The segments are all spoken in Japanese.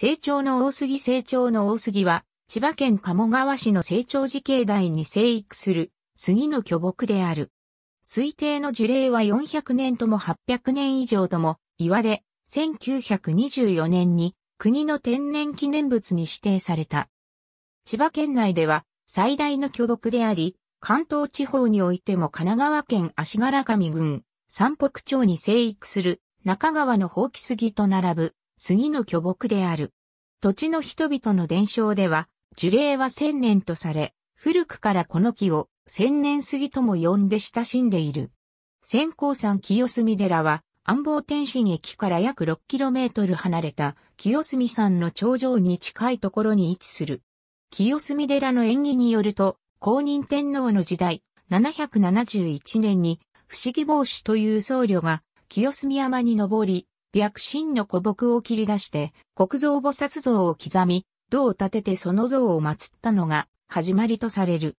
成長の大杉成長の大杉は、千葉県鴨川市の成長時境内に生育する杉の巨木である。推定の樹齢は400年とも800年以上とも言われ、1924年に国の天然記念物に指定された。千葉県内では最大の巨木であり、関東地方においても神奈川県足柄上郡、三北町に生育する中川の放棄杉と並ぶ杉の巨木である。土地の人々の伝承では、樹齢は千年とされ、古くからこの木を千年杉とも呼んで親しんでいる。千光山清澄寺は、安房天神駅から約 6km 離れた清澄山の頂上に近いところに位置する。清澄寺の縁起によると、公認天皇の時代、771年に、不思議帽子という僧侶が清澄山に登り、白心の古木を切り出して、国蔵菩薩像を刻み、銅を立ててその像を祀ったのが始まりとされる。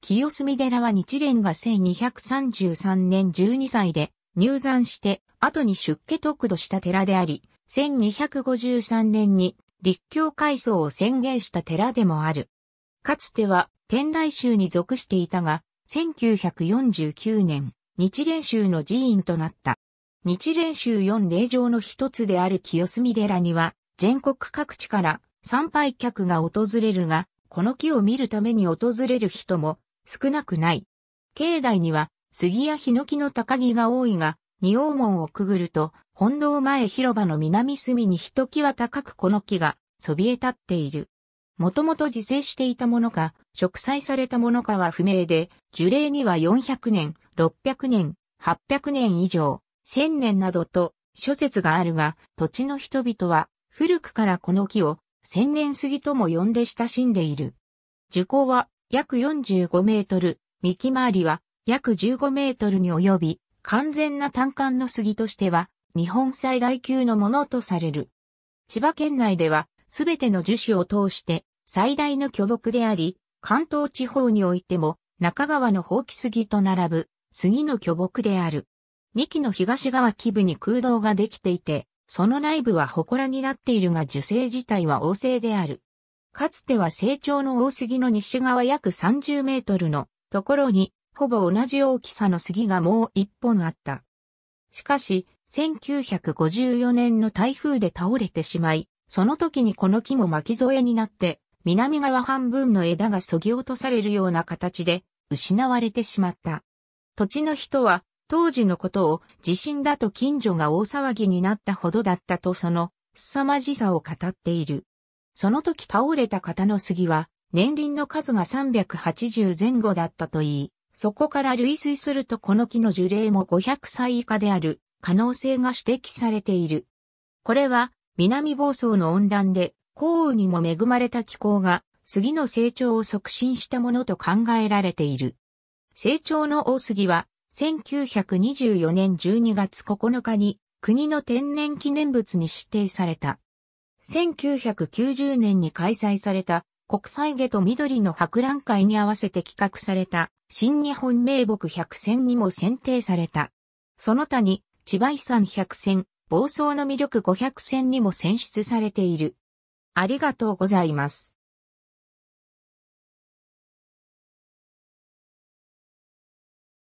清澄寺は日蓮が1233年12歳で入山して、後に出家得度した寺であり、1253年に立教改装を宣言した寺でもある。かつては天来宗に属していたが、1949年、日蓮宗の寺院となった。日蓮宗四霊場の一つである清澄寺には、全国各地から参拝客が訪れるが、この木を見るために訪れる人も少なくない。境内には杉やヒノキの高木が多いが、仁王門をくぐると、本堂前広場の南隅にひときわ高くこの木がそびえ立っている。もともと自生していたものか、植栽されたものかは不明で、樹齢には400年、600年、800年以上、千年などと諸説があるが、土地の人々は古くからこの木を千年杉とも呼んで親しんでいる。樹高は約45メートル、幹回りは約15メートルに及び、完全な単管の杉としては日本最大級のものとされる。千葉県内ではすべての樹種を通して最大の巨木であり、関東地方においても中川の放棄杉と並ぶ杉の巨木である。幹の東側基部に空洞ができていて、その内部は祠になっているが樹勢自体は王盛である。かつては成長のす杉の西側約30メートルのところに、ほぼ同じ大きさの杉がもう一本あった。しかし、1954年の台風で倒れてしまい、その時にこの木も巻き添えになって、南側半分の枝が削ぎ落とされるような形で、失われてしまった。土地の人は、当時のことを地震だと近所が大騒ぎになったほどだったとその凄まじさを語っている。その時倒れた方の杉は年輪の数が380前後だったといい、そこから類推するとこの木の樹齢も500歳以下である可能性が指摘されている。これは南房総の温暖で降雨にも恵まれた気候が杉の成長を促進したものと考えられている。成長の大杉は1924年12月9日に国の天然記念物に指定された。1990年に開催された国際下と緑の博覧会に合わせて企画された新日本名木百選にも選定された。その他に千葉遺産百選、房総の魅力500選にも選出されている。ありがとうございます。